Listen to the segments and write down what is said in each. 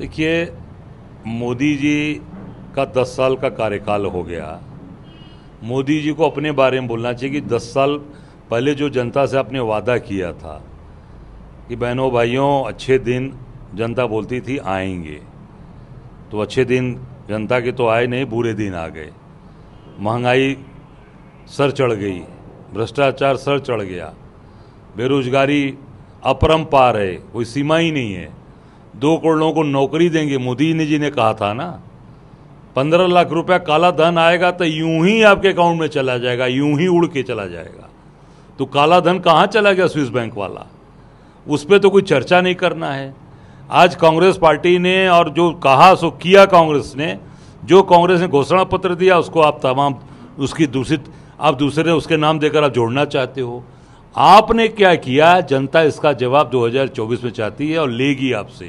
देखिए मोदी जी का दस साल का कार्यकाल हो गया मोदी जी को अपने बारे में बोलना चाहिए कि दस साल पहले जो जनता से आपने वादा किया था कि बहनों भाइयों अच्छे दिन जनता बोलती थी आएंगे तो अच्छे दिन जनता के तो आए नहीं बुरे दिन आ गए महंगाई सर चढ़ गई भ्रष्टाचार सर चढ़ गया बेरोजगारी अपरम पार है कोई सीमा ही नहीं है दो करोड़ लोगों को नौकरी देंगे मोदी ने जी ने कहा था ना पंद्रह लाख रुपया काला धन आएगा तो यूं ही आपके अकाउंट में चला जाएगा यूं ही उड़ के चला जाएगा तो काला धन कहाँ चला गया स्विस बैंक वाला उस पर तो कोई चर्चा नहीं करना है आज कांग्रेस पार्टी ने और जो कहा सो किया कांग्रेस ने जो कांग्रेस ने घोषणा पत्र दिया उसको आप तमाम उसकी दूसरी आप दूसरे उसके नाम देकर आप जोड़ना चाहते हो आपने क्या किया जनता इसका जवाब 2024 में चाहती है और लेगी आपसे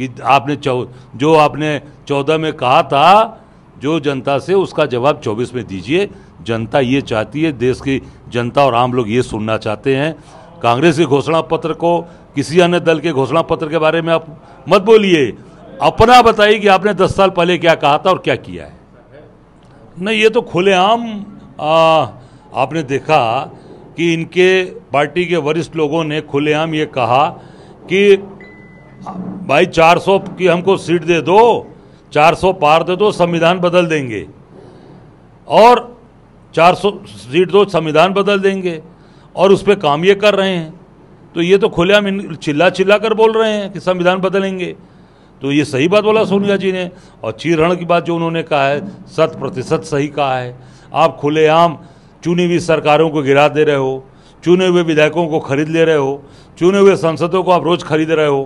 कि आपने चौ जो आपने 14 में कहा था जो जनता से उसका जवाब 24 में दीजिए जनता ये चाहती है देश की जनता और आम लोग ये सुनना चाहते हैं कांग्रेस के घोषणा पत्र को किसी अन्य दल के घोषणा पत्र के बारे में आप मत बोलिए अपना बताइए कि आपने 10 साल पहले क्या कहा था और क्या किया है नहीं ये तो खुलेआम आपने देखा कि इनके पार्टी के वरिष्ठ लोगों ने खुलेआम ये कहा कि भाई 400 की हमको सीट दे दो 400 पार दे दो संविधान बदल देंगे और 400 सीट दो संविधान बदल देंगे और उस पर काम ये कर रहे हैं तो ये तो खुलेआम इन चिल्ला चिल्ला कर बोल रहे हैं कि संविधान बदलेंगे तो ये सही बात बोला सोनिया जी ने और चीरहण की बात जो उन्होंने कहा है शत प्रतिशत सही कहा है आप खुलेआम चुनी हुई सरकारों को गिरा दे रहे हो चुने हुए विधायकों को खरीद ले रहे हो चुने हुए सांसदों को आप रोज़ खरीद रहे हो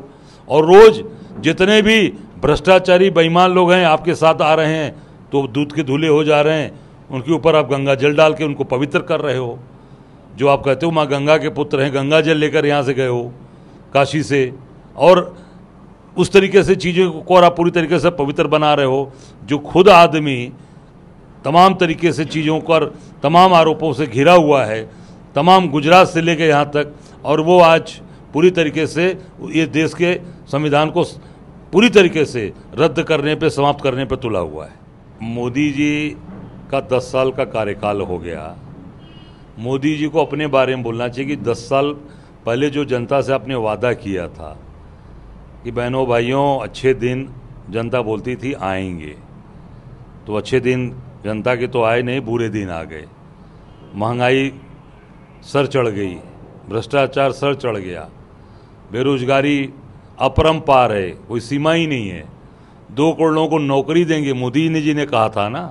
और रोज़ जितने भी भ्रष्टाचारी बेईमान लोग हैं आपके साथ आ रहे हैं तो दूध के धूले हो जा रहे हैं उनके ऊपर आप गंगा जल डाल के उनको पवित्र कर रहे हो जो आप कहते हो माँ गंगा के पुत्र हैं गंगा जल लेकर यहाँ से गए हो काशी से और उस तरीके से चीज़ों को और आप पूरी तरीके से पवित्र बना रहे हो जो खुद आदमी तमाम तरीके से चीज़ों पर तमाम आरोपों से घिरा हुआ है तमाम गुजरात से लेकर यहाँ तक और वो आज पूरी तरीके से ये देश के संविधान को पूरी तरीके से रद्द करने पे समाप्त करने पे तुला हुआ है मोदी जी का दस साल का कार्यकाल हो गया मोदी जी को अपने बारे में बोलना चाहिए कि दस साल पहले जो जनता से आपने वादा किया था कि बहनों भाइयों अच्छे दिन जनता बोलती थी आएंगे तो अच्छे दिन जनता के तो आए नहीं बुरे दिन आ गए महंगाई सर चढ़ गई भ्रष्टाचार सर चढ़ गया बेरोजगारी अपरम्पार है कोई सीमा ही नहीं है दो करोड़ लोगों को नौकरी देंगे मोदी ने जी ने कहा था ना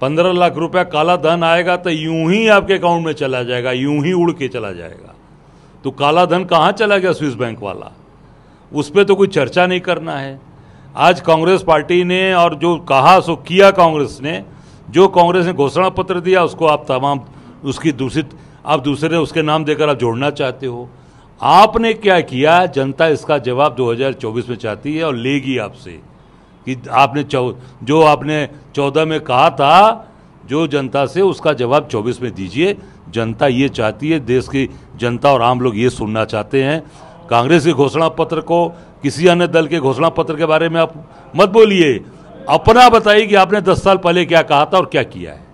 पंद्रह लाख रुपया काला धन आएगा तो यूं ही आपके अकाउंट में चला जाएगा यूं ही उड़ के चला जाएगा तो काला धन कहाँ चला गया स्विस बैंक वाला उस पर तो कोई चर्चा नहीं करना है आज कांग्रेस पार्टी ने और जो कहा सो किया कांग्रेस ने जो कांग्रेस ने घोषणा पत्र दिया उसको आप तमाम उसकी दूषित आप दूसरे उसके नाम देकर आप जोड़ना चाहते हो आपने क्या किया जनता इसका जवाब 2024 में चाहती है और लेगी आपसे कि आपने चौ जो आपने 14 में कहा था जो जनता से उसका जवाब 24 में दीजिए जनता ये चाहती है देश की जनता और आम लोग ये सुनना चाहते हैं कांग्रेस के घोषणा पत्र को किसी अन्य दल के घोषणा पत्र के बारे में आप मत बोलिए अपना बताइए कि आपने दस साल पहले क्या कहा था और क्या किया है